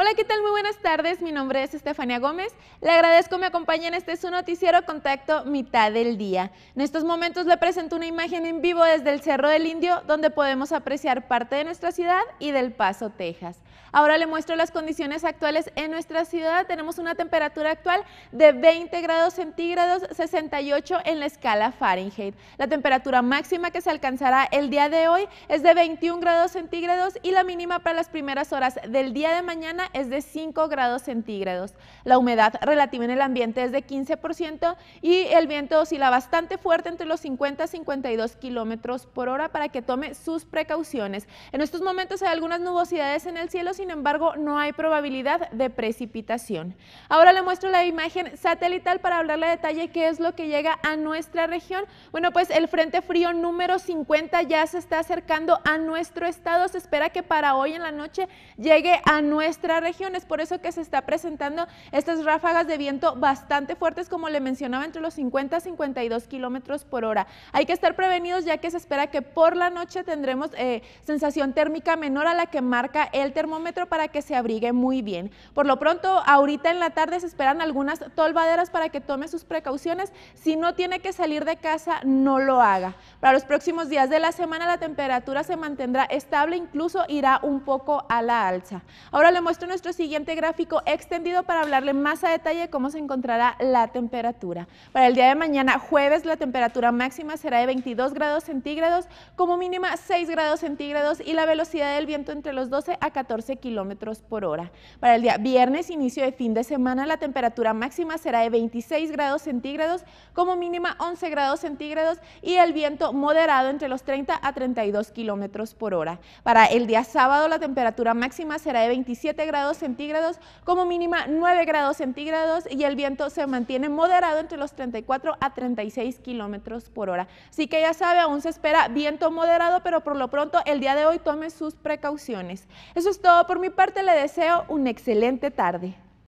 Hola, ¿qué tal? Muy buenas tardes. Mi nombre es Estefania Gómez. Le agradezco me acompañe en este su noticiero Contacto Mitad del Día. En estos momentos le presento una imagen en vivo desde el Cerro del Indio, donde podemos apreciar parte de nuestra ciudad y del Paso, Texas. Ahora le muestro las condiciones actuales en nuestra ciudad. Tenemos una temperatura actual de 20 grados centígrados, 68 en la escala Fahrenheit. La temperatura máxima que se alcanzará el día de hoy es de 21 grados centígrados y la mínima para las primeras horas del día de mañana es de 5 grados centígrados. La humedad relativa en el ambiente es de 15% y el viento oscila bastante fuerte entre los 50 y 52 kilómetros por hora para que tome sus precauciones. En estos momentos hay algunas nubosidades en el cielo, sin embargo, no hay probabilidad de precipitación. Ahora le muestro la imagen satelital para hablarle a detalle qué es lo que llega a nuestra región. Bueno, pues el frente frío número 50 ya se está acercando a nuestro estado. Se espera que para hoy en la noche llegue a nuestra Regiones por eso que se está presentando estas ráfagas de viento bastante fuertes, como le mencionaba, entre los 50 a 52 kilómetros por hora. Hay que estar prevenidos ya que se espera que por la noche tendremos eh, sensación térmica menor a la que marca el termómetro para que se abrigue muy bien. Por lo pronto, ahorita en la tarde se esperan algunas tolvaderas para que tome sus precauciones. Si no tiene que salir de casa, no lo haga. Para los próximos días de la semana la temperatura se mantendrá estable, incluso irá un poco a la alza. Ahora le muestro nuestro siguiente gráfico extendido para hablarle más a detalle cómo se encontrará la temperatura. Para el día de mañana, jueves, la temperatura máxima será de 22 grados centígrados, como mínima 6 grados centígrados y la velocidad del viento entre los 12 a 14 kilómetros por hora. Para el día viernes, inicio de fin de semana, la temperatura máxima será de 26 grados centígrados, como mínima 11 grados centígrados y el viento moderado entre los 30 a 32 kilómetros por hora. Para el día sábado, la temperatura máxima será de 27 grados grados centígrados, como mínima 9 grados centígrados y el viento se mantiene moderado entre los 34 a 36 kilómetros por hora. Así que ya sabe, aún se espera viento moderado, pero por lo pronto el día de hoy tome sus precauciones. Eso es todo por mi parte, le deseo una excelente tarde.